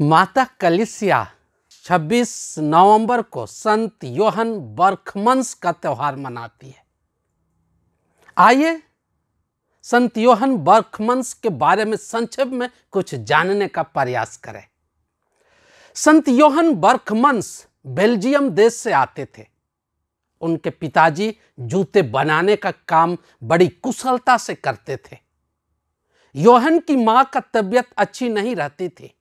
माता कलिसिया 26 नवंबर को संत योहन बर्खमंस का त्यौहार मनाती है आइए संत योहन बर्खमंस के बारे में संक्षेप में कुछ जानने का प्रयास करें संत योहन बर्खमंस बेल्जियम देश से आते थे उनके पिताजी जूते बनाने का काम बड़ी कुशलता से करते थे योहन की मां का तबीयत अच्छी नहीं रहती थी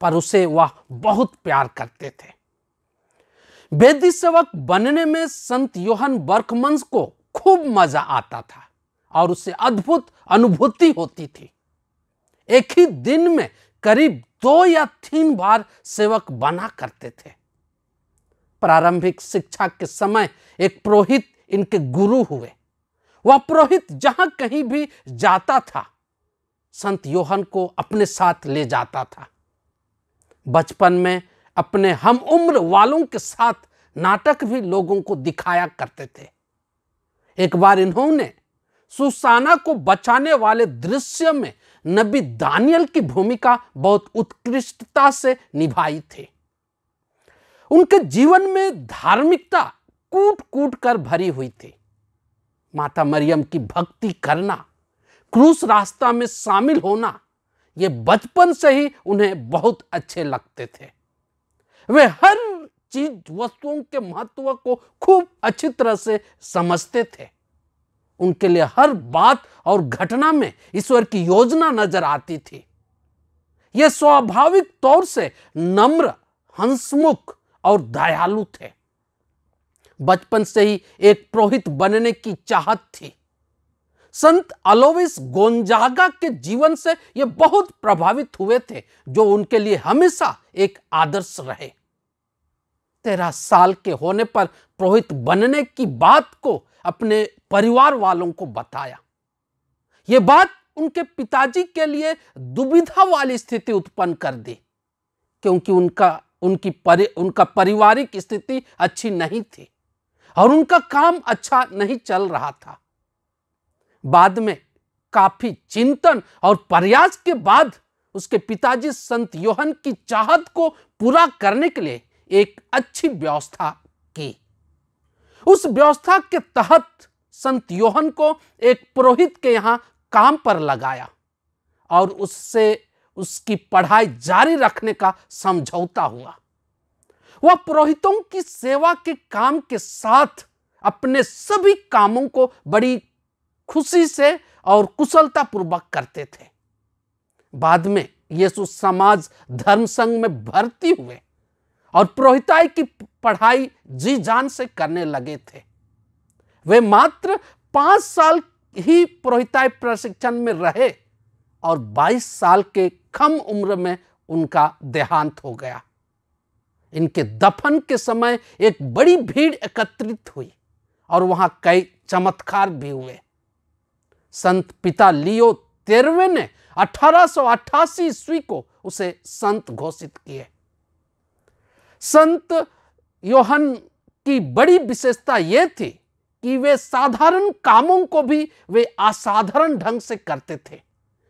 पर उसे वह बहुत प्यार करते थे वेदी सेवक बनने में संत योहन बर्कमंस को खूब मजा आता था और उसे अद्भुत अनुभूति होती थी एक ही दिन में करीब दो या तीन बार सेवक बना करते थे प्रारंभिक शिक्षा के समय एक पुरोहित इनके गुरु हुए वह पुरोहित जहां कहीं भी जाता था संत योहन को अपने साथ ले जाता था बचपन में अपने हम उम्र वालों के साथ नाटक भी लोगों को दिखाया करते थे एक बार इन्होंने सुसाना को बचाने वाले दृश्य में नबी दानियल की भूमिका बहुत उत्कृष्टता से निभाई थी उनके जीवन में धार्मिकता कूट कूट कर भरी हुई थी माता मरियम की भक्ति करना क्रूस रास्ता में शामिल होना ये बचपन से ही उन्हें बहुत अच्छे लगते थे वे हर चीज वस्तुओं के महत्व को खूब अच्छी तरह से समझते थे उनके लिए हर बात और घटना में ईश्वर की योजना नजर आती थी ये स्वाभाविक तौर से नम्र हंसमुख और दयालु थे बचपन से ही एक पुरोहित बनने की चाहत थी संत अलोविस गोंजागा के जीवन से ये बहुत प्रभावित हुए थे जो उनके लिए हमेशा एक आदर्श रहे तेरह साल के होने पर पुरोहित बनने की बात को अपने परिवार वालों को बताया ये बात उनके पिताजी के लिए दुविधा वाली स्थिति उत्पन्न कर दी क्योंकि उनका उनकी परि, उनका पारिवारिक स्थिति अच्छी नहीं थी और उनका काम अच्छा नहीं चल रहा था बाद में काफी चिंतन और प्रयास के बाद उसके पिताजी संत योहन की चाहत को पूरा करने के लिए एक अच्छी व्यवस्था की उस व्यवस्था के तहत संत योहन को एक पुरोहित के यहां काम पर लगाया और उससे उसकी पढ़ाई जारी रखने का समझौता हुआ वह पुरोहितों की सेवा के काम के साथ अपने सभी कामों को बड़ी खुशी से और कुशलतापूर्वक करते थे बाद में यीशु समाज धर्म संघ में भर्ती हुए और प्रोहिताई की पढ़ाई जी जान से करने लगे थे वे मात्र पांच साल ही प्रोहिताई प्रशिक्षण में रहे और 22 साल के कम उम्र में उनका देहांत हो गया इनके दफन के समय एक बड़ी भीड़ एकत्रित हुई और वहां कई चमत्कार भी हुए संत पिता लियो तेरवे ने अठारह ईस्वी को उसे संत घोषित किए संत योहन की बड़ी विशेषता यह थी कि वे साधारण कामों को भी वे असाधारण ढंग से करते थे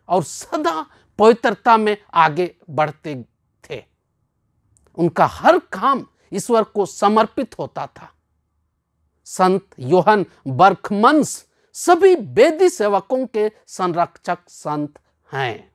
और सदा पवित्रता में आगे बढ़ते थे उनका हर काम ईश्वर को समर्पित होता था संत योहन बर्खमंस सभी वेदी सेवकों के संरक्षक संत हैं